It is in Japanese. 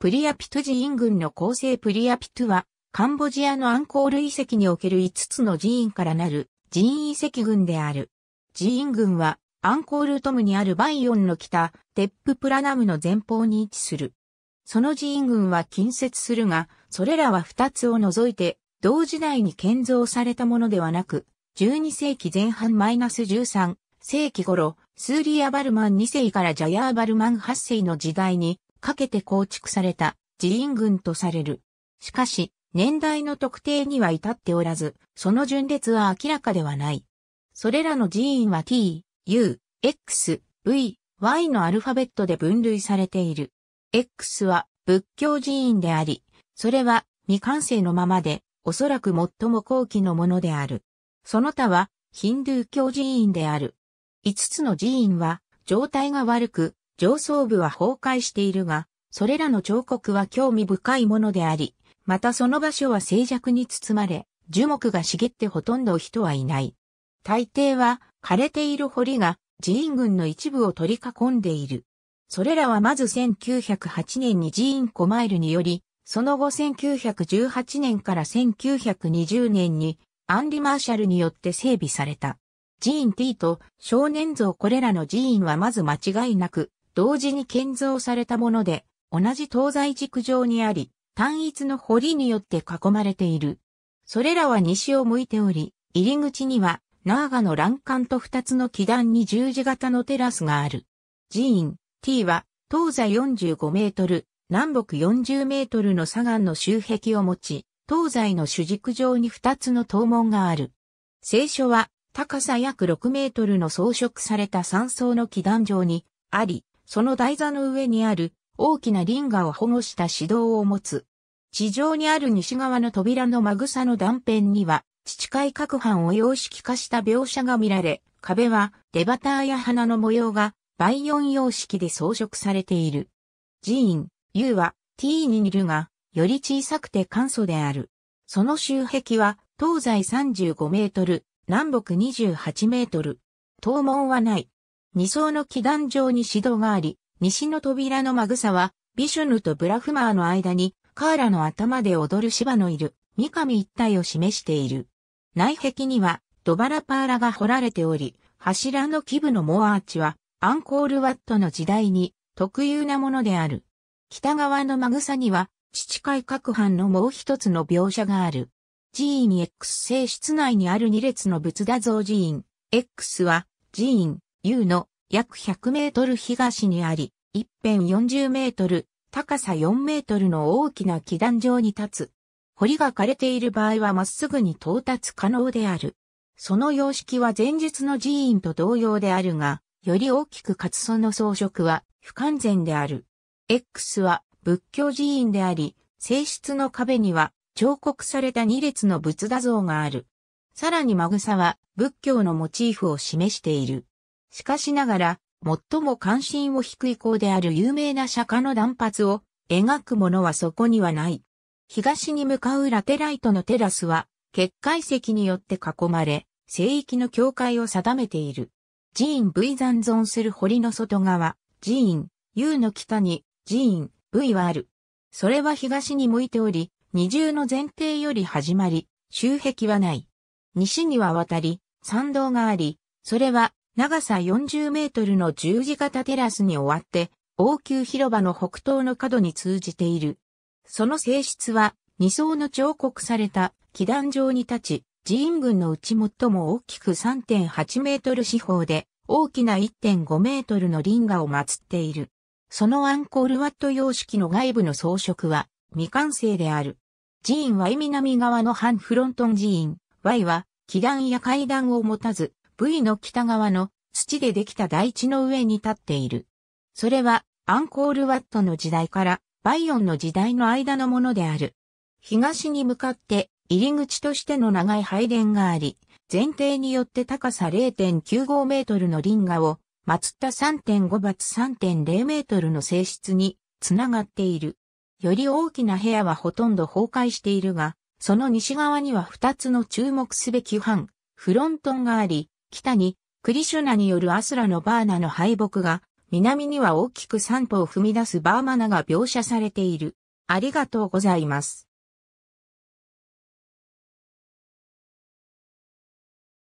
プリアピト寺院群の構成プリアピトは、カンボジアのアンコール遺跡における5つの寺院からなる寺院遺跡群である。寺院群は、アンコールトムにあるバイオンの北、テッププラナムの前方に位置する。その寺院群は近接するが、それらは2つを除いて、同時代に建造されたものではなく、12世紀前半 -13 世紀頃、スーリア・バルマン2世からジャヤー・バルマン8世の時代にかけて構築された寺院群とされる。しかし、年代の特定には至っておらず、その順列は明らかではない。それらの寺院は t, u, x, v, y のアルファベットで分類されている。x は仏教寺院であり、それは未完成のままで、おそらく最も後期のものである。その他はヒンドゥー教寺院である。5つの寺院は状態が悪く、上層部は崩壊しているが、それらの彫刻は興味深いものであり、またその場所は静寂に包まれ、樹木が茂ってほとんど人はいない。大抵は枯れている堀が寺院群の一部を取り囲んでいる。それらはまず1908年に寺院コマイルにより、その後1918年から1920年にアンリ・マーシャルによって整備された。寺院 T と少年像これらの寺院はまず間違いなく同時に建造されたもので、同じ東西軸上にあり、単一の堀によって囲まれている。それらは西を向いており、入り口には、ナーガの欄干と二つの基壇に十字型のテラスがある。寺院 T は、東西45メートル、南北40メートルの左岸の周壁を持ち、東西の主軸上に二つの塔門がある。聖書は、高さ約6メートルの装飾された三層の基壇上に、あり、その台座の上にある大きなリンガを保護した指導を持つ。地上にある西側の扉の間草の断片には、地海各藩を様式化した描写が見られ、壁はデバターや花の模様が倍音様式で装飾されている。寺院、U は T に似るが、より小さくて簡素である。その周壁は東西35メートル、南北28メートル。東門はない。二層の基壇上に指導があり、西の扉のマグサは、ビシュヌとブラフマーの間に、カーラの頭で踊る芝のいる、三上一体を示している。内壁には、ドバラパーラが掘られており、柱の基部のモアーチは、アンコールワットの時代に、特有なものである。北側のマグサには、父海各藩のもう一つの描写がある。寺院 X 性室内にある二列の仏陀像寺院。X は、寺院、U の約100メートル東にあり、一辺40メートル、高さ4メートルの大きな基壇上に立つ。堀が枯れている場合はまっすぐに到達可能である。その様式は前述の寺院と同様であるが、より大きくかつその装飾は不完全である。X は仏教寺院であり、性質の壁には彫刻された2列の仏画像がある。さらにマグサは仏教のモチーフを示している。しかしながら、最も関心を低い項である有名な釈迦の断髪を描くものはそこにはない。東に向かうラテライトのテラスは、結界石によって囲まれ、聖域の境界を定めている。寺院 V 残存する堀の外側、寺院 U の北に寺院 V はある。それは東に向いており、二重の前提より始まり、周壁はない。西には渡り、参道があり、それは長さ40メートルの十字型テラスに終わって、王宮広場の北東の角に通じている。その性質は、二層の彫刻された基壇上に立ち、寺院群のうち最も大きく3.8メートル四方で、大きな1.5メートルのリンガを祀っている。そのアンコールワット様式の外部の装飾は未完成である。寺院は南側の反フロントン寺院、Y は、祈壇や階段を持たず、V の北側の土でできた台地の上に立っている。それはアンコールワットの時代からバイオンの時代の間のものである。東に向かって入り口としての長い拝殿があり、前提によって高さ0.95メートルのリンガを、祀った3.5バ3.0メートルの性質につながっている。より大きな部屋はほとんど崩壊しているが、その西側には2つの注目すべき半、フロントンがあり、北にクリシュナによるアスラのバーナの敗北が、南には大きく三歩を踏み出すバーマナが描写されている。ありがとうございます。